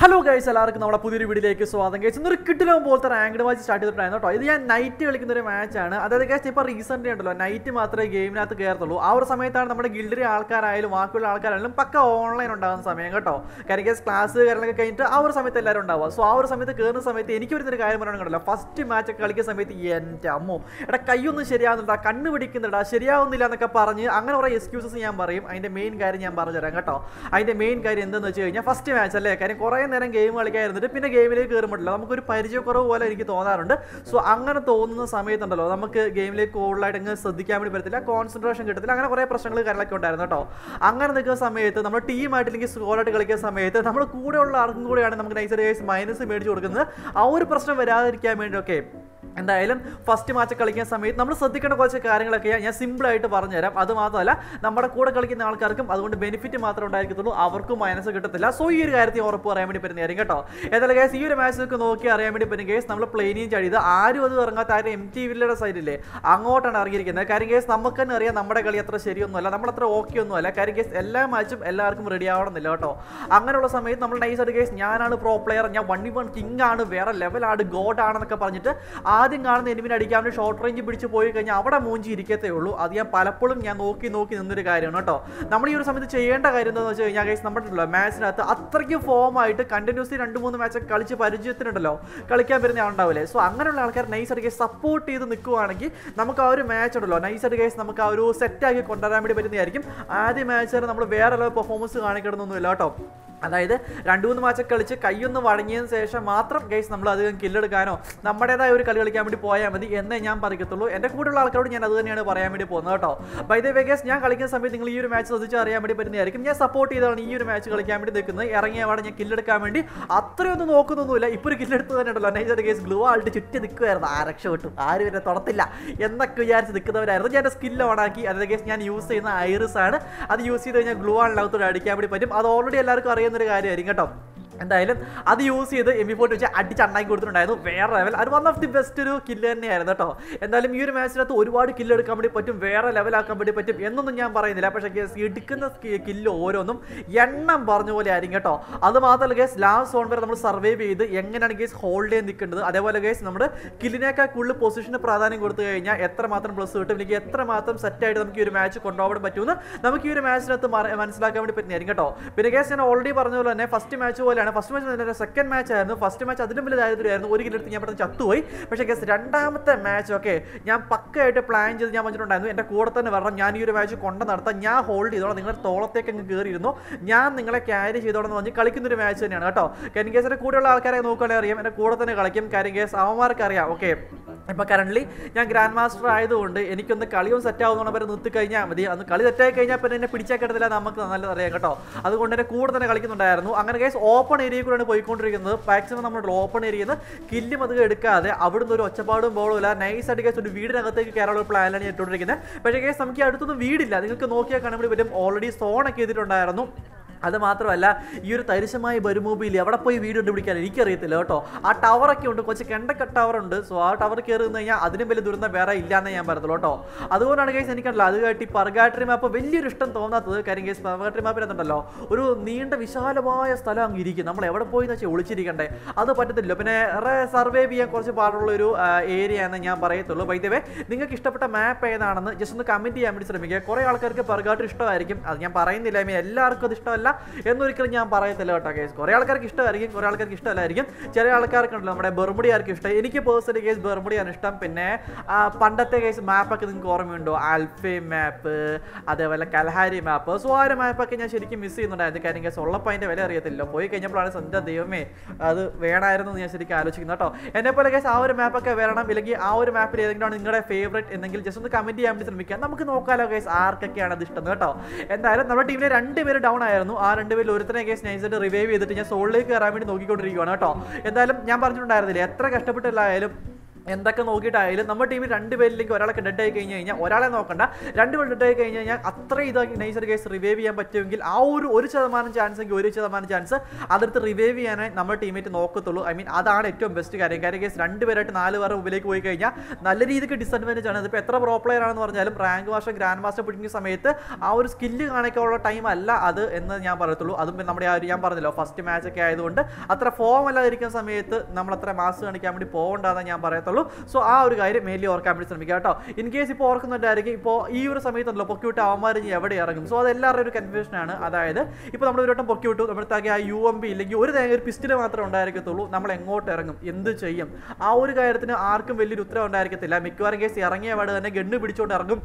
hello guys എല്ലാവർക്കും നമ്മുടെ പുതിയൊരു വീഡിയോയിലേക്ക് സ്വാഗതം ഗൈസ് ഇന്നൊരു കിട്ടിലും പോലത്തെ റാങ്ക്ഡ് മാച്ച് സ്റ്റാർട്ട് ചെയ്തിട്ടുണ്ടായിരുന്നു കേട്ടോ ഇത് ഞാൻ നൈറ്റ് കളിക്കുന്ന ഒരു മാച്ചാണ് അതായത് ഗൈസ് ഇപ്പോൾ റീസെൻ്റ് ഉണ്ടല്ലോ നൈറ്റ് മാത്രമേ ഗെയിമിനകത്ത് കയറത്തുള്ളൂ ആ ഒരു സമയത്താണ് നമ്മുടെ ഗിൽഡിലെ ആൾക്കാരായാലും ബാക്കിയുള്ള ആൾക്കാരായാലും പക്ക ഓൺലൈൻ ഉണ്ടാകുന്ന സമയം കേട്ടോ കാര്യം ഗൈസ് ക്ലാസ് കാര്യങ്ങളൊക്കെ കഴിഞ്ഞിട്ട് ആ ഒരു സമയത്ത് എല്ലാവരും ഉണ്ടാവുക സോ ആ ഒരു സമയത്ത് കയറുന്ന സമയത്ത് എനിക്ക് വരുന്നൊരു കാര്യം പറയാൻ ഫസ്റ്റ് മാച്ച് ഒക്കെ കളിക്കുന്ന സമയത്ത് എൻ്റെ അമ്മ എടാ കൈയൊന്നും ശരിയാവുന്നില്ല കണ്ണ് പിടിക്കുന്നില്ല ശരിയാവുന്നില്ല എന്നൊക്കെ പറഞ്ഞ് അങ്ങനെ കുറേ എക്സ്ക്യൂസസ് ഞാൻ പറയും അതിൻ്റെ മെയിൻ കാര്യം ഞാൻ പറഞ്ഞുതരാം കേട്ടോ അതിൻ്റെ മെയിൻ കാര്യം എന്താണെന്ന് വെച്ച് കഴിഞ്ഞാൽ ഫസ്റ്റ് മാച്ച് അല്ലേ കാര്യം കുറേ നേരം ഗെയിം കളിക്കാൻ ഇരുന്നിട്ട് പിന്നെ ഗെയിമിലേക്ക് കയറുമ്പോഴല്ലോ നമുക്കൊരു പരിചയക്കുറവ് പോലെ എനിക്ക് തോന്നാറുണ്ട് സോ അങ്ങനെ തോന്നുന്ന സമയത്തുണ്ടല്ലോ നമുക്ക് ഗെയിമിലേക്ക് കൂടുതലായിട്ട് അങ്ങ് ശ്രദ്ധിക്കാൻ വേണ്ടി പറ്റത്തില്ല കോൺസെൻട്രേഷൻ കിട്ടത്തില്ല അങ്ങനെ കുറേ പ്രശ്നങ്ങൾ കാര്യങ്ങളൊക്കെ ഉണ്ടായിരുന്നു കേട്ടോ അങ്ങനെ നിൽക്കുന്ന സമയത്ത് നമ്മൾ ടീമായിട്ട് അല്ലെങ്കിൽ സ്കോളായിട്ട് കളിക്കുന്ന സമയത്ത് നമ്മൾ കൂടെയുള്ള ആർക്കും കൂടെയാണ് നമുക്ക് നൈസർ മൈനസ് മേടിച്ച് കൊടുക്കുന്നത് ആ ഒരു പ്രശ്നം വരാതിരിക്കാൻ വേണ്ടിയൊക്കെ എന്തായാലും ഫസ്റ്റ് മാച്ച് കളിക്കുന്ന സമയത്ത് നമ്മൾ ശ്രദ്ധിക്കേണ്ട കുറച്ച് കാര്യങ്ങളൊക്കെ ഞാൻ സിമ്പിളായിട്ട് പറഞ്ഞുതരാം അത് മാത്രമല്ല നമ്മുടെ കൂടെ കളിക്കുന്ന ആൾക്കാർക്കും അതുകൊണ്ട് ബെനിഫിറ്റ് മാത്രമേ ഉണ്ടായിരിക്കത്തുള്ളൂ അവർക്കും മൈനസ് കിട്ടത്തില്ല സോ ഈ ഒരു കാര്യത്തിൽ ഉറപ്പ് പറയാൻ വേണ്ടി പറ്റുന്ന കാര്യം കേട്ടോ ഏതായാലും കേസ് ഈ ഒരു മാച്ച് നോക്കി അറിയാൻ വേണ്ടി പറ്റും കേസ് നമ്മൾ പ്ലെയിനിയും ചെയ്ത് ആരും അത് ഇറങ്ങാത്ത ആരും എം ടി വില്ലയുടെ സൈഡില്ലേ അങ്ങോട്ടാണ് ഇറങ്ങിയിരിക്കുന്നത് കാര്യം കേസ് നമുക്ക് തന്നെ അറിയാം നമ്മുടെ കളി അത്ര ശരിയൊന്നുമല്ല നമ്മളത്ര ഓക്കെ ഒന്നുമല്ല കാര്യം കേസ് എല്ലാ മാച്ചും എല്ലാവർക്കും റെഡി ആവണമെന്നില്ല കേട്ടോ അങ്ങനെയുള്ള സമയത്ത് നമ്മൾ ആയിട്ട് കേസ് ഞാനാണ് പ്രോ പ്ലെയർ ഞാൻ വൺ വൺ കിങ് ആണ് വേറെ ലെവലാണ് ഗോഡ് ആണെന്നൊക്കെ പറഞ്ഞിട്ട് ആദ്യം കാണുന്ന എനിമിനെ അടിക്കാൻ വേണ്ടി ഷോർട്ട് റേഞ്ച് പിടിച്ച് പോയി കഴിഞ്ഞാൽ അവിടെ മൂഞ്ചി ഇരിക്കത്തേ ഉള്ളൂ അത് ഞാൻ പലപ്പോഴും ഞാൻ നോക്കി നോക്കി നിന്നൊരു കാര്യമാണ് കേട്ടോ നമ്മൾ ഈ ഒരു സമയത്ത് ചെയ്യേണ്ട കാര്യം എന്താണെന്ന് വെച്ച് കഴിഞ്ഞാൽ കേസ് നമ്മുടെ മാച്ചിനകത്ത് അത്രയ്ക്ക് ആയിട്ട് കണ്ടിന്യൂസ്ലി രണ്ട് മൂന്ന് മാച്ച് കളിച്ച് പരിചയത്തിനുണ്ടല്ലോ കളിക്കാൻ വരുന്ന ആളുണ്ടാവില്ലേ സോ അങ്ങനെയുള്ള ആൾക്കാർ നൈസ് ആയിട്ട് സപ്പോർട്ട് ചെയ്ത് നിൽക്കുവാണെങ്കിൽ നമുക്ക് ആ ഒരു മാച്ച് ഉണ്ടല്ലോ നൈസ് ആയിട്ട് കേസ് നമുക്ക് ആ ഒരു സെറ്റ് ആക്കി കൊണ്ടുവരാൻ വേണ്ടി പറ്റുന്നതായിരിക്കും ആദ്യ മാച്ചിൽ നമ്മൾ വേറെ പെർഫോമൻസ് കാണിക്കണമെന്നൊന്നുമില്ല കേട്ടോ അതായത് രണ്ട് മൂന്ന് മാച്ച് കളിച്ച് കൈയൊന്ന് വഴങ്ങിയതിന് ശേഷം മാത്രം ഗൈസ് നമ്മൾ അധികം കില്ലെടുക്കാനോ നമ്മുടേതായ ഒരു കളി കളിക്കാൻ വേണ്ടി പോയാൽ മതി എന്നേ ഞാൻ പറയത്തുള്ളൂ എൻ്റെ കൂടെയുള്ള ആൾക്കാരോട് ഞാൻ അത് തന്നെയാണ് പറയാൻ വേണ്ടി പോകുന്നത് കേട്ടോ ബൈ ദ വേ ഞാൻ കളിക്കുന്ന സമയത്ത് നിങ്ങൾ ഈ ഒരു മാച്ച് ശ്രദ്ധിച്ച് അറിയാൻ വേണ്ടി പറ്റുന്നതായിരിക്കും ഞാൻ സപ്പോർട്ട് ചെയ്താണ് ഈ ഒരു മാച്ച് കളിക്കാൻ വേണ്ടി നിൽക്കുന്നത് ഇറങ്ങിയ അവിടെ ഞാൻ കില്ലെടുക്കാൻ വേണ്ടി അത്രയൊന്നും നോക്കുന്നൊന്നുമില്ല ഇപ്പോൾ ഒരു കില്ലെടുത്ത് തന്നെ ഉണ്ടല്ലോ നൈസർ ഗൈസ് ഗ്ലൂ ആൾട്ട് ചുറ്റി നിൽക്കുമായിരുന്നു ആ രക്ഷ കിട്ടും ആരും എന്നെ തുടത്തില്ല എന്നൊക്കെ വിചാരിച്ച് നിൽക്കുന്നവരായിരുന്നു ഞാൻ എൻ്റെ ഓൺ ഓണാക്കി അതായത് ഗൈസ് ഞാൻ യൂസ് ചെയ്യുന്ന ഐറിസ് ആണ് അത് യൂസ് ചെയ്ത് കഴിഞ്ഞാൽ ഗ്ലൂ ആളിനകത്തോട് അടിക്കാൻ വേണ്ടി പറ്റും അത് ഓൾറെഡി എല്ലാവർക്കും അറിയാം ചെയ്യുന്നൊരു കാര്യമായിരിക്കും കേട്ടോ എന്തായാലും അത് യൂസ് ചെയ്ത് എം ബി ഫോർട്ട് വെച്ച് അടിച്ചണ്ണാക്കി കൊടുത്തിട്ടുണ്ടായിരുന്നു വേറെ ലെവൽ അത് വൺ ഓഫ് ദി ബെസ്റ്റ് ഒരു കില്ല് തന്നെയായിരുന്നു കേട്ടോ എന്തായാലും ഈ ഒരു മാച്ചിനകത്ത് ഒരുപാട് കില്ല് എടുക്കാൻ വേണ്ടി പറ്റും വേറെ ലെവലാക്കാൻ വേണ്ടി പറ്റും എന്നൊന്നും ഞാൻ പറയുന്നില്ല പക്ഷേ കേസ് എടുക്കുന്ന കില്ല് ഓരോന്നും എണ്ണം പറഞ്ഞ പോലെ ആയിരിക്കും കേട്ടോ അത് മാത്രമല്ല കേസ് ലാസ്റ്റ് സോൺ വരെ നമ്മൾ സർവൈവ് ചെയ്ത് എങ്ങനെയാണ് കേസ് ഹോൾഡ് ചെയ്യാൻ നിൽക്കേണ്ടത് അതേപോലെ കേസ് നമ്മുടെ കില്ലിനേക്കാൾ കൂടുതൽ പൊസിഷന് പ്രാധാന്യം കൊടുത്തു കഴിഞ്ഞാൽ എത്രമാത്രം പ്ലസ് കിട്ടും എനിക്ക് എത്രമാത്രം സെറ്റായിട്ട് നമുക്ക് ഈ ഒരു മാച്ച് കൊണ്ടുപോകാൻ പറ്റുമെന്ന് നമുക്ക് ഈ ഒരു മാച്ചിനകത്ത് മനസ്സിലാക്കാൻ വേണ്ടി പറ്റുന്നതായിരിക്കും കേട്ടോ പിന്നെ കേസ് ഞാൻ ഓൾറെഡി പറഞ്ഞ പോലെ തന്നെ ഫസ്റ്റ് മാച്ച് പോലെയാണ് തന്നെയാണ് ഫസ്റ്റ് മാച്ച് തന്നെ സെക്കൻഡ് മാച്ച് ആയിരുന്നു ഫസ്റ്റ് മാച്ച് അതിലും വലിയ ദാരിദ്ര്യമായിരുന്നു ഒരു കിലെടുത്ത് ഞാൻ പെട്ടെന്ന് ചത്തുപോയി പക്ഷേ ഗസ് രണ്ടാമത്തെ മാച്ച് ഒക്കെ ഞാൻ പക്കയായിട്ട് പ്ലാൻ ചെയ്ത് ഞാൻ പറഞ്ഞിട്ടുണ്ടായിരുന്നു എൻ്റെ കൂടെ തന്നെ വരണം ഞാൻ ഈ ഒരു മാച്ച് കൊണ്ട് നടത്താം ഞാൻ ഹോൾഡ് ചെയ്തോളാം നിങ്ങളുടെ തോളത്തേക്ക് അങ്ങ് കയറിയിരുന്നു ഞാൻ നിങ്ങളെ ക്യാരി ചെയ്തോളെന്ന് പറഞ്ഞ് ഒരു മാച്ച് തന്നെയാണ് കേട്ടോ ഗേസിൻ്റെ കൂടെയുള്ള ആൾക്കാരെ നോക്കുകയാണെങ്കിൽ അറിയാം എൻ്റെ കൂടെ തന്നെ കളിക്കും കരിങ്കേസ് അവന്മാർക്ക് അറിയാം ഓക്കെ ഇപ്പം കറൻ്റ്ലി ഞാൻ ഗ്രാൻഡ് മാസ്റ്റർ ആയതുകൊണ്ട് എനിക്കൊന്ന് കളിയും സെറ്റ് ആവുന്നതാണ് നിർത്തി കഴിഞ്ഞാൽ മതി അന്ന് കളി തെറ്റായി കഴിഞ്ഞാൽ പിന്നെ എന്നെ പിടിച്ചാൽ കിട്ടത്തില്ല നമുക്ക് നല്ലത് അറിയാം കേട്ടോ അതുകൊണ്ട് തന്നെ കൂടെ തന്നെ കളിക്കുന്നുണ്ടായിരുന്നു അങ്ങനെ കേസ് ഓപ്പൺ ഏരിയയിൽ കൂടെയാണ് പോയിക്കൊണ്ടിരിക്കുന്നത് മാക്സിമം നമ്മുടെ ഓപ്പൺ ഏരിയയിൽ നിന്ന് കില്ലും അത് എടുക്കാതെ അവിടുന്ന് ഒരു ഒച്ചപ്പാടും ബോളും ഇല്ല നൈസ് ആയിട്ട് കേസ് ഒരു വീടിനകത്തേക്ക് കയറാനുള്ള പ്ലാനാണ് ഞാൻ ഇട്ടുകൊണ്ടിരിക്കുന്നത് പക്ഷേ കേസ് നമുക്ക് അടുത്തൊന്നും വീടില്ല നിങ്ങൾക്ക് നോക്കിയാൽ കാണുമ്പോൾ ഇവരും പറ്റും ഓൾറെഡി സോണൊക്കെ ചെയ്തിട്ടുണ്ടായിരുന്നു അത് മാത്രമല്ല ഈ ഒരു തരിശമായ ബരുമൂബിയിൽ എവിടെ പോയി വീട് കണ്ടുപിടിക്കാൻ എനിക്കറിയത്തില്ല കേട്ടോ ആ ടവറൊക്കെ ഉണ്ട് കൊച്ചു കെണ്ടക്ക ഉണ്ട് സോ ആ ടവർ കയറി കഴിഞ്ഞാൽ അതിനും വലിയ ദുരന്തം വേറെ ഇല്ലാന്നേ ഞാൻ പറയത്തുള്ളൂ കേട്ടോ അതുകൊണ്ടാണ് കേസ് എനിക്കല്ല അതുമായിട്ട് ഈ പർഗാട്രി മാപ്പ് വലിയൊരു ഇഷ്ടം തോന്നാത്തത് കാര്യം കേസ് പർഗാട്രി മാപ്പിനകത്തുണ്ടല്ലോ ഒരു നീണ്ട വിശാലമായ സ്ഥലം അങ്ങ് ഇരിക്കും നമ്മൾ എവിടെ പോയി എന്ന് വെച്ചാൽ ഒളിച്ചിരിക്കണ്ടേ അത് പറ്റത്തില്ല പിന്നെ സർവേ ചെയ്യാൻ കുറച്ച് പാടുള്ള ഒരു ഏരിയ എന്ന് ഞാൻ പറയത്തുള്ളൂ വൈദ്യവേ നിങ്ങൾക്ക് ഇഷ്ടപ്പെട്ട മാപ്പ് ഏതാണെന്ന് ജസ്റ്റ് ഒന്ന് കമൻറ്റ് ചെയ്യാൻ വേണ്ടി ശ്രമിക്കുക കുറേ ആൾക്കാർക്ക് പർഗാട്രി ഇഷ്ടമായിരിക്കും അത് ഞാൻ പറയുന്നില്ല മീൻ എല്ലാവർക്കും അത് ഇഷ്ടമല്ല ഇഷ്ടമല്ല എന്നൊരിക്കലും ഞാൻ പറയത്തില്ല കേട്ടോ കേസ് കുറേ ആൾക്കാർക്ക് ഇഷ്ടമായിരിക്കും കുറേ ആൾക്കാർക്ക് ഇഷ്ടമല്ലായിരിക്കും ചില ആൾക്കാർക്കുണ്ടല്ലോ നമ്മുടെ ബെർമുഡിയാർക്ക് ഇഷ്ടം എനിക്ക് പേഴ്സണലി കേസ് ബെർമുടിയാണ് ഇഷ്ടം പിന്നെ പണ്ടത്തെ കേസ് മാപ്പൊക്കെ നിങ്ങൾക്ക് ഓർമ്മയുണ്ടോ ആൽഫി മാപ്പ് അതേപോലെ കൽഹാരി മാപ്പ് സോ ആ ഒരു മാപ്പൊക്കെ ഞാൻ ശരിക്കും മിസ് ചെയ്യുന്നുണ്ടായിരുന്നു കാര്യം കേസ് ഉള്ളപ്പോൾ അതിൻ്റെ വില അറിയത്തില്ല പോയി കഴിഞ്ഞപ്പോഴാണ് സ്വന്തം ദൈവമേ അത് വേണമായിരുന്നു ഞാൻ ശരിക്കും ആലോചിക്കുന്നത് കേട്ടോ പോലെ കേസ് ആ ഒരു മാപ്പൊക്കെ വരണം ഇല്ലെങ്കിൽ ആ ഒരു മാപ്പിൽ ഏതെങ്കിലും നിങ്ങളുടെ ഫേവറേറ്റ് എന്തെങ്കിലും ജസ്റ്റ് ഒന്ന് കമൻറ്റ് ചെയ്യാൻ വേണ്ടി ശ്രമിക്കാം നമുക്ക് നോക്കാമല്ലോ കേസ് ആർക്കൊക്കെയാണ് അത് ഇഷ്ടം കേട്ടോ എന്തായാലും നമ്മുടെ ടീമിലെ രണ്ട് പേര് ഡൗൺ ആയിരുന്നു ആ രണ്ടുപേരിൽ ഒരുത്തനെ കേസ് നൈസറ്റ് റിവൈവ് ചെയ്തിട്ട് ഞാൻ സോളിലേക്ക് കയറാൻ വേണ്ടി നോക്കിക്കൊണ്ടിരിക്കുകയാണ് കേട്ടോ എന്തായാലും ഞാൻ പറഞ്ഞിട്ടുണ്ടായിരുന്നില്ല എത്ര കഷ്ടപ്പെട്ടില്ലായാലും എന്തൊക്കെ നോക്കിയിട്ടായാലും നമ്മുടെ ടീമിൽ രണ്ട് പേരിലേക്ക് ഒരാളൊക്കെ ഡെഡ് ആയി കഴിഞ്ഞ് കഴിഞ്ഞാൽ ഒരാളെ നോക്കണ്ട രണ്ട് പേർ ഡെഡ് ആയി കഴിഞ്ഞ് കഴിഞ്ഞാൽ അത്ര ഇതാക്കി നൈസർ കേസ് റിവൈവ് ചെയ്യാൻ പറ്റുമെങ്കിൽ ആ ഒരു ഒരു ശതമാനം ചാൻസ് എങ്കിൽ ഒരു ശതമാനം ചാൻസ് അതിർത്ത് റിവൈവ് ചെയ്യാനായി നമ്മുടെ ടീമേറ്റ് നോക്കത്തുള്ളൂ ഐ മീൻ അതാണ് ഏറ്റവും ബെസ്റ്റ് കാര്യം കാര്യം കേസ് രണ്ട് പേരായിട്ട് നാല് പേരുടെ മുമ്പിലേക്ക് പോയി കഴിഞ്ഞാൽ നല്ല രീതിക്ക് ഡിസഡ്വാൻറ്റേജ് ആണ് ഇതിപ്പോൾ എത്ര പ്രോ പ്ലെയർ ആണെന്ന് പറഞ്ഞാലും റാങ്ക് മാസ്റ്റർ ഗ്രാൻഡ് മാസ്റ്റർ പിടിക്കുന്ന സമയത്ത് ആ ഒരു സ്കില്ല് കാണിക്കാനുള്ള ടൈം അല്ല അത് എന്ന് ഞാൻ പറയത്തുള്ളൂ അതും നമ്മുടെ ആ ഒരു ഞാൻ പറഞ്ഞല്ലോ ഫസ്റ്റ് മാച്ചൊക്കെ ആയതുകൊണ്ട് അത്ര ഫോം അല്ലാതിരിക്കുന്ന സമയത്ത് നമ്മൾ അത്ര മാസ് കാണിക്കാൻ വേണ്ടി പോകണ്ടെന്ന് ഞാൻ പറയത്തുള്ളൂ ഉള്ളൂ സോ ആ ഒരു കാര്യം മെയിൻലി ഓർക്കാൻ വേണ്ടി ശ്രമിക്കുക കേട്ടോ ഇൻ കേസ് ഇപ്പോൾ ഓർക്കുന്നുണ്ടായിരിക്കും ഇപ്പോൾ ഈ ഒരു സമയത്തുണ്ടല്ലോ പൊക്കിവിട്ട് അവന്മാർ ഇനി എവിടെ ഇറങ്ങും സോ അത് എല്ലാവരുടെ ഒരു കൺഫ്യൂഷനാണ് അതായത് ഇപ്പോൾ നമ്മൾ ഒരു വട്ടം പൊക്കിവിട്ടു നമ്മുടെ താക്കി ആ യു എം ബി ഇല്ലെങ്കിൽ ഒരു തേങ്ങ ഒരു പിസ്റ്റിൽ മാത്രമേ ഉണ്ടായിരിക്കത്തുള്ളൂ നമ്മൾ എങ്ങോട്ട് ഇറങ്ങും എന്ത് ചെയ്യും ആ ഒരു കാര്യത്തിന് ആർക്കും വലിയൊരു ഉത്തരവ് ഉണ്ടായിരിക്കത്തില്ല മിക്കവാറും കേസ് ഇറങ്ങിയ പാട് തന്നെ ഗണ്ണ് പിടിച്ചുകൊണ്ട് ഇറങ്ങും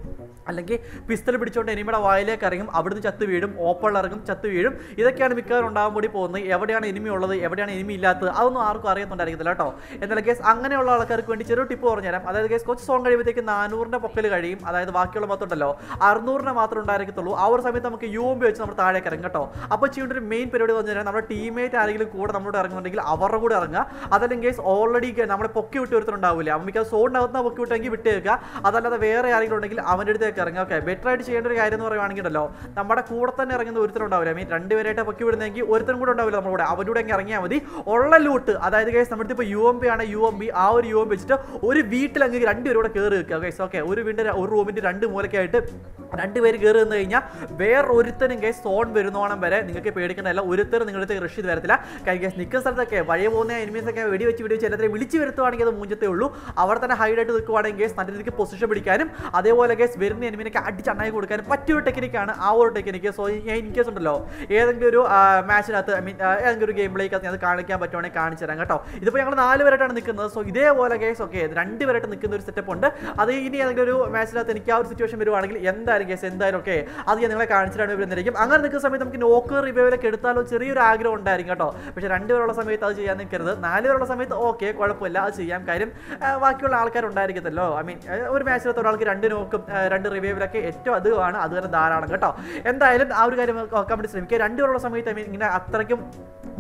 അല്ലെങ്കിൽ പിസ്തൽ പിടിച്ചുകൊണ്ട് എനിമയുടെ വായിലേക്ക് ഇറങ്ങും അവിടുന്ന് ചത്ത് വീഴും ഓപ്പണിൽ ഇറങ്ങും ചത്ത് വീഴും ഇതൊക്കെയാണ് മിക്കവാറും ഉണ്ടാകാൻ കൂടി പോകുന്നത് എവിടെയാണ് എനിമി ഉള്ളത് എവിടെയാണ് എനിമി ഇല്ലാത്തത് അതൊന്നും ആർക്കും അറിയത്തുണ്ടായിരിക്കത്തില്ല കേട്ടോ എന്നാൽ കേസ് അങ്ങനെയുള്ള ആൾക്കാർക്ക് വേണ്ടി ചെറിയ ടിപ്പ് തരാം അതായത് ഗൈസ് കുറച്ച് സോങ് കഴിയുമ്പോഴത്തേക്ക് നാനൂറിന്റെ പൊക്കൽ കഴിയും അതായത് ബാക്കിയുള്ള ഉണ്ടല്ലോ അറുന്നൂറിനെ മാത്രം ഉണ്ടായിരിക്കത്തുള്ളൂ ആ ഒരു സമയത്ത് നമുക്ക് യു എം ബി വെച്ച് നമ്മൾ താഴേക്ക് ഇറങ്ങും കേട്ടോ അപ്പോൾ ചെയ്യേണ്ട ഒരു മെയിൻ പരിപാടി എന്ന് പറഞ്ഞാൽ നമ്മുടെ ടീമേറ്റ് ആരെങ്കിലും കൂടെ നമ്മളോട് ഇറങ്ങുന്നുണ്ടെങ്കിൽ അവരുടെ കൂടെ ഇറങ്ങുക അതല്ലെങ്കിൽ ഗൈസ് ഓൾറെഡി നമ്മുടെ പൊക്കി വിട്ട് ഒരുത്തരുണ്ടാവില്ല അപ്പം മിക്ക സോണിനകത്ത് പൊക്കി വിട്ടെങ്കിൽ വിട്ടേക്കുക അതല്ലാതെ വേറെ ആരെങ്കിലും ഉണ്ടെങ്കിൽ അവൻ്റെ അടുത്തേക്ക് ഇറങ്ങുക ഓക്കെ ബെറ്റർ ആയിട്ട് ചെയ്യേണ്ട ഒരു കാര്യം എന്ന് പറയുകയാണെങ്കിൽ ഉണ്ടല്ലോ നമ്മുടെ കൂടെ തന്നെ ഇറങ്ങുന്ന ഒരുത്തരുണ്ടാവില്ല മീൻ രണ്ടുപേരായിട്ട് പൊക്കി വിടുന്നെങ്കിൽ ഒരുത്തരും കൂടെ ഉണ്ടാവില്ല നമ്മുടെ കൂടെ അവരുടെ അങ്ങ് ഇറങ്ങിയാൽ മതി ഉള്ള ലൂട്ട് അതായത് ഗൈസ് നമ്മുടെ ഇപ്പോൾ യു എം പി ആണ് യു എം ബി ആ ഒരു യു എം പി വെച്ചിട്ട് ഒരു വീട്ടിൽ അങ്ങ് രണ്ടുപേരും കൂടെ കയറി വെക്കുക ഗൈസ് ഓക്കെ ഒരു വീടിൻ്റെ ഒരു റൂമിൻ്റെ രണ്ട് ആയിട്ട് രണ്ടുപേര് കയറി നിന്ന് കഴിഞ്ഞാൽ വേറൊരുത്തരും ഗൈസ് സോൺ വരുന്നോണം വരെ നിങ്ങൾക്ക് പേടിക്കണ്ടല്ല ഒരുത്തരും നിങ്ങളുടെ റഷ് ചെയ്ത് വരത്തില്ല കാര്യം ഗൈസ് നിൽക്കുന്ന സ്ഥലത്തൊക്കെ വഴി പോകുന്ന എനിമീസൊക്കെ വെടി വെച്ച് വെടി വെച്ച് എല്ലാത്തിനും വിളിച്ച് വരുത്തുവാണെങ്കിൽ അത് മൂഞ്ചത്തേ ഉള്ളൂ അവിടെ തന്നെ ഹൈഡായിട്ട് നിൽക്കുവാണെങ്കിൽ ഗൈസ് നല്ല രീതിക്ക് പൊസിഷൻ പിടിക്കാനും അതേപോലെ ഗൈസ് വരുന്ന എനിമിനൊക്കെ അടിച്ചണ്ണായി കൊടുക്കാനും പറ്റിയൊരു ടെക്നിക്കാണ് ആ ഒരു ടെക്നിക്ക് സോ ഇൻ കേസ് ഉണ്ടല്ലോ ഏതെങ്കിലും ഒരു മാച്ചിനകത്ത് ഐ മീൻ ഏതെങ്കിലും ഒരു ഗെയിം പ്ലേക്കകത്ത് ഞാൻ കാണിക്കാൻ പറ്റുവാണെങ്കിൽ കാണിച്ചു തരാം കേട്ടോ ഇതിപ്പോൾ ഞങ്ങൾ നാല് പേരായിട്ടാണ് നിൽക്കുന്നത് സോ ഇതേപോലെ കേസ് ഓക്കെ രണ്ടുപേരായിട്ട് നിൽക്കുന്ന ഒരു സെറ്റപ്പ് ഉണ്ട് അത് ഇനി ഏതെങ്കിലും ഒരു മാച്ചിനകത്ത് എനിക്ക് ആ ഒരു സിറ്റുവേഷൻ വരുവാണെങ്കിൽ എന്തായാലും കേസ് എന്തായാലും ഓക്കെ അത് ഞാൻ നിങ്ങളെ കാണിച്ചിട്ടാണ് വരുന്നതായിരിക്കും അങ്ങനെ നിൽക്കുന്ന സമയത്ത് നമുക്ക് നോക്ക് റിവ്യൂവിലൊക്കെ എടുത്താലോ ചെറിയൊരു ആഗ്രഹം ഉണ്ടായിരിക്കും കേട്ടോ പക്ഷേ രണ്ടുപേരുള്ള സമയത്ത് അത് ചെയ്യാൻ നിൽക്കരുത് നാലുപേരുള്ള സമയത്ത് ഓക്കെ കുഴപ്പമില്ല അത് ചെയ്യാം കാര്യം ബാക്കിയുള്ള ആൾക്കാരുണ്ടായിരിക്കത്തല്ലോ ഐ മീൻ ഒരു മാച്ചിനകത്ത് ഒരാൾക്ക് രണ്ട് നോക്കും രണ്ട് റിവ്യൂവിലൊക്കെ ഏറ്റവും അധികമാണ് അത് തന്നെ ധാരാളം കേട്ടോ എന്തായാലും ആ ഒരു കാര്യം കമ്പനി ശ്രമിക്കുക രണ്ടുപേരുള്ള സമയത്ത് ഐ മീൻ ഇങ്ങനെ അത്രയ്ക്കും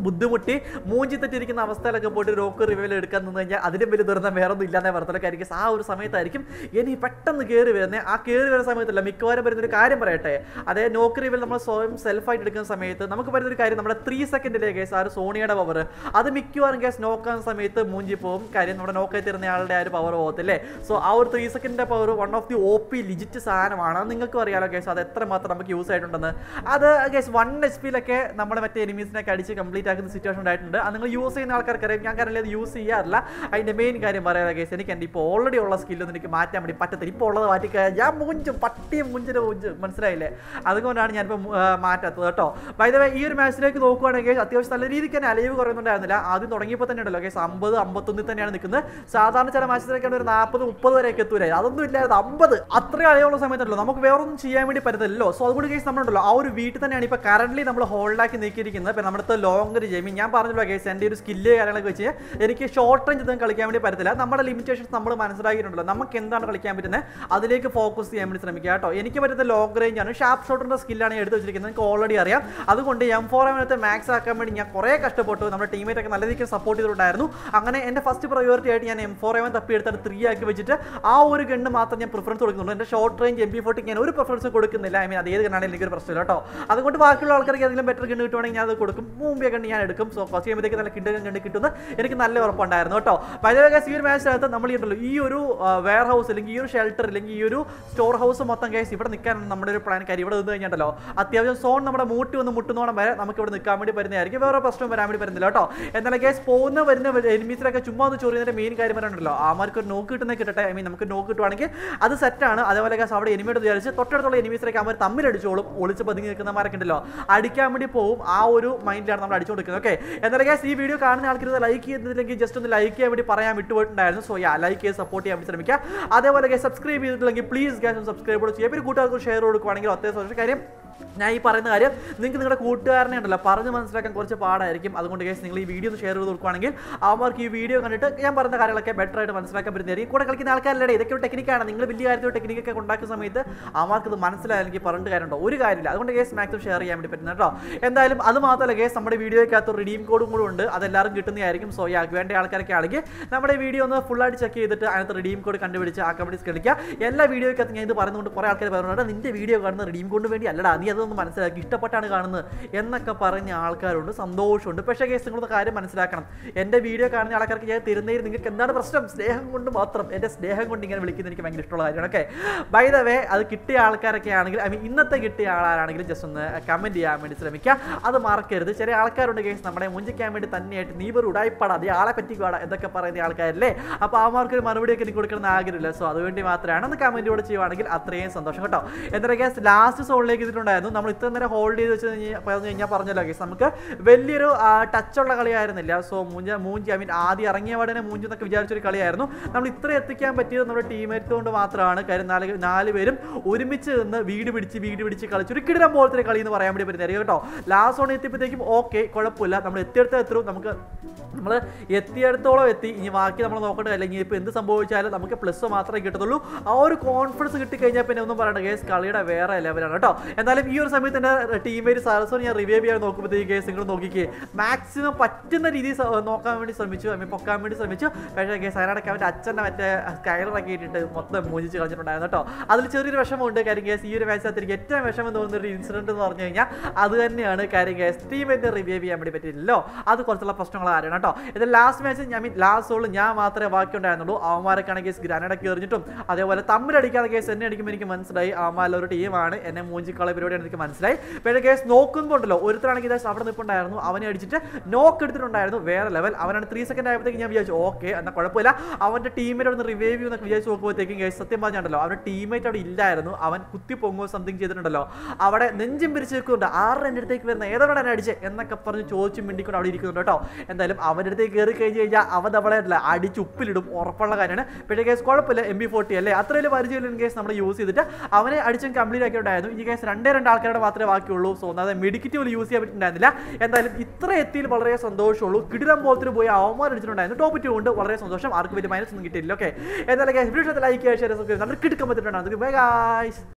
ബുദ്ധിമുട്ടി മൂഞ്ചി തെറ്റിരിക്കുന്ന അവസ്ഥയിലൊക്കെ പോയിട്ട് റോക്ക് റിവ്യൂവിൽ എടുക്കാൻ നിന്ന് കഴിഞ്ഞാൽ അതിലും വലിയ ദുരന്തം വേറൊന്നും ഇല്ലാതെ വർത്തലക്കായിരിക്കും ആ ഒരു സമയത്തായിരിക്കും ഇനി പെട്ടെന്ന് കയറി വരുന്നത് ആ കയറി വരുന്ന സമയത്തല്ല മിക്കവാറും വരുന്നൊരു കാര്യം പറയട്ടെ നോക്കറി നോക്കറിവിൽ നമ്മൾ സ്വയം സെൽഫായിട്ട് എടുക്കുന്ന സമയത്ത് നമുക്ക് വരുന്നൊരു കാര്യം നമ്മുടെ ത്രീ സെക്കൻഡിലെ കേസ് ആ ഒരു സോണിയുടെ പവർ അത് മിക്കവാറും കേസ് നോക്കുന്ന സമയത്ത് മൂഞ്ചി പോകും കാര്യം നമ്മുടെ നോക്കി തരുന്ന ആളുടെ ആ ഒരു പവർ പോകത്തില്ലേ സോ ആ ഒരു ത്രീ സെക്കൻഡിൻ്റെ power one of the O P legit സാധനമാണ് നിങ്ങൾക്കും അറിയാലോ കേസ് അത് എത്ര മാത്രം നമുക്ക് യൂസ് ആയിട്ടുണ്ടെന്ന് അത് കേസ് വൺ എച്ച് പിയിലൊക്കെ നമ്മുടെ മറ്റേ എനിമീസിനൊക്കെ അടിച്ച് കംപ്ലീറ്റ് ആക്കുന്ന സിറ്റുവേഷൻ ഉണ്ടായിട്ടുണ്ട് അത് നിങ്ങൾ യൂസ് ചെയ്യുന്ന ആൾക്കാർക്കറിയാം ഞാൻ കാരണം അത് യൂസ് ചെയ്യാറില്ല അതിൻ്റെ മെയിൻ കാര്യം പറയാതെ കേസ് എനിക്ക് എൻ്റെ ഇപ്പോൾ ഓൾറെഡി ഉള്ള സ്കില്ലൊന്നും എനിക്ക് മാറ്റാൻ വേണ്ടി പറ്റത്തില്ല ഇപ്പോൾ ഉള്ളത് മാറ്റിക്കഴിഞ്ഞാൽ ഞാൻ മുഞ്ചും പട്ടിയും മുഞ്ചിന് മുഞ്ച് മനസ്സിലായില്ലേ അതുകൊണ്ടാണ് ഞാനിപ്പോൾ മാറ്റാത്തത് കേട്ടോ വൈദ്യവേ ഈ ഒരു മാച്ചിലേക്ക് നോക്കുകയാണെങ്കിൽ അത്യാവശ്യം നല്ല രീതിക്ക് തന്നെ അലൈവ് കുറയുന്നുണ്ടായിരുന്നില്ല ആദ്യം തുടങ്ങിയപ്പോൾ തന്നെ ഉണ്ടല്ലോ കേസ് അമ്പത് അമ്പത്തൊന്നിൽ തന്നെയാണ് നിൽക്കുന്നത് സാധാരണ ചില മാച്ചിലേക്കാണ് ഒരു നാൽപ്പത് മുപ്പത് വരെയൊക്കെ എത്തൂലേ അതൊന്നും ഇല്ലായിരുന്നു അമ്പത് അത്രയും അലയുള്ള സമയത്തുണ്ടല്ലോ നമുക്ക് വേറൊന്നും ചെയ്യാൻ വേണ്ടി പറ്റത്തില്ലല്ലോ സോ അതുകൊണ്ട് കേസ് നമ്മളുണ്ടല്ലോ ആ ഒരു വീട്ടിൽ തന്നെയാണ് ഇപ്പോൾ കറണ്ട്ലി നമ്മൾ ഹോൾഡാക്കി നീക്കിയിരിക്കുന്നത് ഇപ്പം നമ്മുടെ അടുത്ത് ലോങ്ങ് ഒരു ജെയിമിങ് ഞാൻ പറഞ്ഞല്ലോ കേസ് എൻ്റെ ഒരു സ്കില്ല് കാര്യങ്ങളൊക്കെ വെച്ച് എനിക്ക് ഷോർട്ട് റേഞ്ച് ഇതൊന്നും കളിക്കാൻ വേണ്ടി പറ്റത്തില്ല നമ്മുടെ ലിമിറ്റേഷൻസ് നമ്മൾ മനസ്സിലാക്കിയിട്ടുണ്ടല്ലോ നമുക്ക് എന്താണ് കളിക്കാൻ പറ്റുന്നത് അതിലേക്ക് ഫോക്കസ് ചെയ്യാൻ വേണ്ടി ശ്രമിക്കുക കേട്ടോ എനിക്ക് പറ്റുന്ന ലോങ് റേഞ്ച് ആണ് ഷാർപ്പ് ഷോട്ടറിൻ്റെ സ്കില്ലാണ് എടുത്ത് വെച്ചിരിക്കുന്നത് എനിക്ക് ഓൾറെഡി അറിയാം അതുകൊണ്ട് എം ഫോർ എമ്മിനത്തെ മാക്സ് ആക്കാൻ വേണ്ടി ഞാൻ കുറേ കഷ്ടപ്പെട്ടു നമ്മുടെ ടീമേറ്റ് ഒക്കെ നല്ല രീതിയിൽ സപ്പോർട്ട് ചെയ്തിട്ടുണ്ടായിരുന്നു അങ്ങനെ എൻ്റെ ഫസ്റ്റ് പ്രയോറിറ്റി ആയിട്ട് ഞാൻ എം ഫോർ തപ്പി തപ്പിയെടുത്തിട്ട് ത്രീ ആക്കി വെച്ചിട്ട് ആ ഒരു ഗണ്ണ് മാത്രം ഞാൻ പ്രിഫറൻസ് കൊടുക്കുന്നുണ്ട് എൻ്റെ ഷോർട്ട് റേഞ്ച് എം പി ഫോർട്ടിക്ക് ഞാൻ ഒരു പ്രിഫറൻസ് കൊടുക്കുന്നില്ല ഐ മീൻ അത് ഏത് ഗണ്ണാണ് എനിക്കൊരു പ്രശ്നമില്ല കേട്ടോ അതുകൊണ്ട് ബാക്കിയുള്ള ആൾക്കാർക്ക് ഏതെങ്കിലും ബെറ്റർ ഗണ്ണ് കിട്ടുവാണെങ്കിൽ ഞാൻ അത് കൊടുക്കും മുമ്പേ ഗണ്ണ് ഞാൻ എടുക്കും സോ ഫസ്റ്റ് കഴിയുമ്പോഴത്തേക്ക് നല്ല കിണ്ടും ഗണ്ണ് കിട്ടുന്നു എനിക്ക് നല്ല ഉറപ്പുണ്ടായിരുന്നു കേട്ടോ പൈതവേഗാസ് ഈ ഒരു ബാച്ചിനകത്ത് നമ്മൾ ചെയ്യണ്ടല്ലോ ഈ ഒരു വെയർ ഹൗസ് അല്ലെങ്കിൽ ഈ ഒരു ഷെൽട്ടർ അല്ലെങ്കിൽ ഈ ഒരു സ്റ്റോർ ഹൗസ് മൊത്തം കേസ് ഇവിടെ നിൽക്കാനാണ് നമ്മുടെ ഒരു പ്ലാൻ കാര്യം ഇവിടെ നിന്ന് കഴിഞ്ഞിട്ടല്ലോ അത്യാവശ്യം സോൺ നമ്മുടെ മൂട്ടി വന്ന് മുട്ടുന്നോണം വരെ നമുക്ക് ഇവിടെ നിൽക്കാൻ വേണ്ടി വരുന്നതായിരിക്കും വേറെ പ്രശ്നം വരാൻ വേണ്ടി വരുന്നില്ല കേട്ടോ എന്നാൽ കേസ് പോകുന്ന വരുന്ന എനിമീസിലൊക്കെ ചുമ്മാ ഒന്ന് ചോറിയതിൻ്റെ മെയിൻ കാര്യം വരാനുണ്ടല്ലോ ആമാർക്ക് ഒരു നോക്ക് കിട്ടുന്ന കിട്ടട്ടെ ഐ മീൻ നമുക്ക് നോക്ക് കിട്ടുവാണെങ്കിൽ അത് സെറ്റാണ് അതേപോലെ കേസ് അവിടെ എനിമിയോട് വിചാരിച്ച് തൊട്ടടുത്തുള്ള എനിമീസിലേക്ക് അവർ അടിച്ചോളും ഒളിച്ച് പതുങ്ങി നിൽക്കുന്നവരൊക്കെ ഉണ്ടല്ലോ അടിക്കാൻ വേണ്ടി പോകും ആ ഒരു മൈൻഡിലാണ് നമ്മൾ അടിച്ചുകൊടുക്കുന്നത് ഓക്കെ എന്നാൽ കേസ് ഈ വീഡിയോ കാണുന്ന ആൾക്കാർ ലൈക്ക് ചെയ്യുന്നില്ലെങ്കിൽ ജസ്റ്റ് ഒന്ന് ലൈക്ക് ചെയ്യാൻ വേണ്ടി പറയാൻ വിട്ടുപോയിട്ടുണ്ട് ഉണ്ടായിരുന്നു സോ യാ ലൈക്ക് ചെയ്ത് സപ്പോർട്ട് ചെയ്യാൻ ശ്രമിക്കുക അതേപോലെ സബ്സ്ക്രൈബ് ചെയ്തിട്ടില്ലെങ്കിൽ പ്ലീസ് ഗ്യാസ് സബ്സ്ക്രൈബ് ചെയ്യാം പിന്നെ കൂട്ടുകാർക്ക് ഷെയർ കൊടുക്കുവാണെങ്കിൽ അത്യാവശ്യം കാര്യം ഞാൻ ഈ പറയുന്ന കാര്യം നിങ്ങൾക്ക് നിങ്ങളുടെ കൂട്ടുകാരനെ ഉണ്ടല്ലോ പറഞ്ഞ് മനസ്സിലാക്കാൻ കുറച്ച് പാടായിരിക്കും അതുകൊണ്ട് കേസ് നിങ്ങൾ ഈ വീഡിയോ ഒന്ന് ഷെയർ ചെയ്ത് കൊടുക്കുകയാണെങ്കിൽ അവർക്ക് ഈ വീഡിയോ കണ്ടിട്ട് ഞാൻ പറയുന്ന കാര്യങ്ങളൊക്കെ ബെറ്റർ ആയിട്ട് മനസ്സിലാക്കാൻ പറ്റുന്നതായി കൂടെ കളിക്കുന്ന ആൾക്കാരല്ലേ ഇതൊക്കെ ഒരു ടെക്നിക്കാണ് നിങ്ങൾ വലിയ കാര്യത്തിൽ ടെക്നിക്കൊക്കെ ഉണ്ടാക്കുന്ന സമയത്ത് അവർക്ക് ഇത് മനസ്സിലായെങ്കിൽ പറഞ്ഞിട്ട് കാര്യമുണ്ടോ ഒരു കാര്യമില്ല അതുകൊണ്ട് കേസ് മാക്സിമം ഷെയർ ചെയ്യാൻ വേണ്ടി പറ്റുന്ന കേട്ടോ എന്തായാലും അത് മാത്രമല്ല കേസ് നമ്മുടെ വീഡിയോയ്ക്കകത്ത് റിഡീം കോഡും കൂടെ ഉണ്ട് അതെല്ലാവരും കിട്ടുന്നതായിരിക്കും സോ ഈ വേണ്ട ആൾക്കാരൊക്കെ ആണെങ്കിൽ നമ്മുടെ വീഡിയോ ഒന്ന് ഫുള്ളായിട്ട് ചെക്ക് ചെയ്തിട്ട് അതിനകത്ത് റിഡീം കോഡ് കണ്ടുപിടിച്ച് ആ കമ്പനീസ് കളിക്കുക എല്ലാ വീഡിയോയ്ക്കകത്ത് ഞാൻ ഇത് പറഞ്ഞുകൊണ്ട് കുറേ ആൾക്കാർ പറയുന്നുണ്ട് നിന്റെ വീഡിയോ കാണുന്ന റിഡീം കൊണ്ട് വേണ്ടി അല്ലടാ നീ അതൊന്ന് മനസ്സിലാക്കി ഇഷ്ടപ്പെട്ടാണ് കാണുന്നത് എന്നൊക്കെ പറഞ്ഞ ആൾക്കാരുണ്ട് സന്തോഷമുണ്ട് പക്ഷേ കേസ് നിങ്ങളൊന്ന് കാര്യം മനസ്സിലാക്കണം എൻ്റെ വീഡിയോ കാണുന്ന ആൾക്കാർക്ക് ഞാൻ തരുന്നതിൽ നിങ്ങൾക്ക് എന്താണ് പ്രശ്നം സ്നേഹം കൊണ്ട് മാത്രം എൻ്റെ സ്നേഹം കൊണ്ട് ഇങ്ങനെ വിളിക്കുന്നത് എനിക്ക് ഭയങ്കര ഇഷ്ടമുള്ള കാര്യമാണ് ഓക്കെ ബൈ ദ വേ അത് കിട്ടിയ ആൾക്കാരൊക്കെ ആണെങ്കിൽ ഐ മീൻ ഇന്നത്തെ കിട്ടിയ ആളാണെങ്കിലും ജസ്റ്റ് ഒന്ന് കമൻറ്റ് ചെയ്യാൻ വേണ്ടി ശ്രമിക്കുക അത് മറക്കരുത് ചില ആൾക്കാരുണ്ട് കേസ് നമ്മുടെ മുഞ്ചിക്കാൻ വേണ്ടി തന്നെയായിട്ട് നീ വെറും ഉടായിപ്പാടാ അതേ ആളെ പറ്റിക്കാടാ എന്നൊക്കെ പറയുന്ന ആൾക്കാരല്ലേ അപ്പോൾ ഒരു മറുപടി ഒക്കെ എനിക്ക് കൊടുക്കണം ആഗ്രഹമില്ല സോ അതുവേണ്ടി മാത്രമാണ് ഒന്ന് കമൻറ്റ് കൂടെ ചെയ്യുവാണെങ്കിൽ അത്രയും സന്തോഷം കേട്ടോ എന്തൊക്കെ ലാസ്റ്റ് സോണിലേക്ക് ഇതിലുണ്ടായിരുന്നു ഉണ്ടായിരുന്നു നമ്മൾ ഇത്ര നേരം ഹോൾഡ് ചെയ്ത് വെച്ച് പറഞ്ഞു കഴിഞ്ഞാൽ പറഞ്ഞല്ലോ കേസ് നമുക്ക് വലിയൊരു ടച്ചുള്ള കളിയായിരുന്നില്ല സോ മൂഞ്ച മൂഞ്ചി ഐ മീൻ ആദ്യം ഇറങ്ങിയ പാടനെ മൂഞ്ചി എന്നൊക്കെ വിചാരിച്ചൊരു കളിയായിരുന്നു നമ്മൾ ഇത്ര എത്തിക്കാൻ പറ്റിയത് നമ്മുടെ ടീമേറ്റ് കൊണ്ട് മാത്രമാണ് കാര്യം നാല് നാല് പേരും ഒരുമിച്ച് നിന്ന് വീട് പിടിച്ച് വീട് പിടിച്ച് കളിച്ച് ഒരു കിടരം പോലത്തെ കളി എന്ന് പറയാൻ വേണ്ടി പറ്റുന്നത് കേട്ടോ ലാസ്റ്റ് സോൺ എത്തിയപ്പോഴത്തേക്കും ഓക്കെ കുഴപ്പമില്ല നമ്മൾ എത്തിയെടുത്ത് എത്തും നമുക്ക് നമ്മൾ എത്തിയെടുത്തോളം എത്തി ഇനി ബാക്കി നമ്മൾ നോക്കേണ്ടത് അല്ലെങ്കിൽ ഇപ്പോൾ എന്ത് സംഭവിച്ചാലും നമുക്ക് പ്ലസ് മാത്രമേ കിട്ടത്തുള്ളൂ ആ ഒരു കോൺഫിഡൻസ് കിട്ടിക്കഴിഞ്ഞാൽ പിന്നെ ഒന്നും പറയണ്ട കേസ് കളിയുടെ വേറെ ലെവലാണ് കേട്ടോ എന്നാലും ഈ ഒരു സമയത്ത് എൻ്റെ ടീമേറ്റ് സാരസോനെ ഞാൻ റിവൈവ് ചെയ്യാൻ നോക്കുമ്പോഴത്തേക്ക് നിങ്ങൾ നോക്കിക്കേ മാക്സിമം പറ്റുന്ന രീതിയിൽ നോക്കാൻ വേണ്ടി ശ്രമിച്ചു ഐ പൊക്കാൻ വേണ്ടി ശ്രമിച്ചു പക്ഷേ കേസ് അതിനടക്കം അവൻ്റെ അച്ഛൻ്റെ മറ്റേ സ്കൈലറൊക്കെ ഇട്ടിട്ട് മൊത്തം മൂജിച്ച് കളിച്ചിട്ടുണ്ടായിരുന്നു കേട്ടോ അതിൽ ചെറിയൊരു വിഷമമുണ്ട് കാര്യം കേസ് ഈ ഒരു മാച്ച് എനിക്ക് ഏറ്റവും വിഷമം തോന്നുന്ന ഒരു ഇൻസിഡൻറ്റ് എന്ന് പറഞ്ഞു കഴിഞ്ഞാൽ അത് തന്നെയാണ് കാര്യം കേസ് ടീമേറ്റിനെ റിവൈവ് ചെയ്യാൻ വേണ്ടി പറ്റിയില്ലല്ലോ അത് കുറച്ചുള്ള പ്രശ്നങ്ങൾ ആരാണ് കേട്ടോ ഇത് ലാസ്റ്റ് മാച്ച് ഞാൻ മീൻ ലാസ്റ്റ് ഓൾ ഞാൻ മാത്രമേ ബാക്കി ഉണ്ടായിരുന്നുള്ളൂ അവന്മാരൊക്കെയാണ് കേസ് ഗ്രാനഡൊക്കെ എറിഞ്ഞിട്ടും അതേപോലെ തമ്മിലടിക്കാതെ കേസ് എന്നെ അടിക്കുമ്പോൾ എനിക്ക് മനസ്സിലായി ഒരു ടീമാണ് എന്നെ മൂഞ്ചിക്കളെ പരിപാടി എവിടെയാണ് എനിക്ക് മനസ്സിലായി പക്ഷേ കേസ് നോക്കുമ്പോൾ ഉണ്ടല്ലോ ഒരുത്തരാണെങ്കിൽ അവിടെ നിൽപ്പുണ്ടായിരുന്നു അവനെ അടിച്ചിട്ട് നോക്ക് എടുത്തിട്ടുണ്ടായിരുന്നു വേറെ ലെവൽ അവനാണ് ത്രീ സെക്കൻഡ് ആയപ്പോഴത്തേക്ക് ഞാൻ വിചാരിച്ചു ഓക്കെ എന്നാൽ കുഴപ്പമില്ല അവൻ്റെ ടീമിനെ ഒന്ന് റിവൈവ് എന്നൊക്കെ വിചാരിച്ച് നോക്കുമ്പോഴത്തേക്കും കേസ് സത്യം പറഞ്ഞുണ്ടല്ലോ അവൻ്റെ ടീമേറ്റ് അവിടെ ഇല്ലായിരുന്നു അവൻ കുത്തി പൊങ്ങോ സംതിങ് ചെയ്തിട്ടുണ്ടല്ലോ അവിടെ നെഞ്ചും പിരിച്ചു നിൽക്കുന്നുണ്ട് ആറിന് എൻ്റെ അടുത്തേക്ക് വരുന്ന ഏതോടെ അടിച്ചത് എന്നൊക്കെ പറഞ്ഞ് ചോദിച്ചു മിണ്ടിക്കൊണ്ട് അവിടെ ഇരിക്കുന്നുണ്ട് കേട്ടോ എന്തായാലും അവൻ്റെ അടുത്തേക്ക് കയറി കഴിഞ്ഞ് കഴിഞ്ഞാൽ അവൻ നമ്മളെ അടിച്ച് ഉപ്പിലിടും ഉറപ്പുള്ള കാര്യമാണ് പക്ഷേ കേസ് കുഴപ്പമില്ല എം ബി ഫോർട്ടി അല്ലേ അത്രയും പരിചയമില്ല കേസ് നമ്മൾ യൂസ് ചെയ്തിട്ട് അവനെ അടിച്ചും കംപ്ലീറ്റ് ആക്കിയിട്ടുണ്ടായിരുന്നു ഈ കേസ് രണ്ടേ രണ്ട് രണ്ട് ആൾക്കാരുടെ മാത്രമേ ബാക്കിയുള്ളൂ സോ അതായത് മെഡിക്കറ്റ് പോലും യൂസ് ചെയ്യാൻ പറ്റിയിട്ടുണ്ടായിരുന്നില്ല എന്തായാലും ഇത്ര എത്തിയിൽ വളരെ സന്തോഷമുള്ളൂ കിടിലം പോലത്തിന് പോയി അവമാനിച്ചിട്ടുണ്ടായിരുന്നു ടോപ്പ് ടു കൊണ്ട് വളരെ സന്തോഷം ആർക്കും വലിയ മൈനസ് ഒന്നും കിട്ടിയില്ല ഓക്കെ എന്തായാലും ലൈക്ക് ചെയ്യാൻ ഷെയർ സബ്സ്ക്രൈബ് കിടക്കാൻ പറ്റിയിട്ടുണ്ടായിരുന്നു ബൈ ഗായ്സ്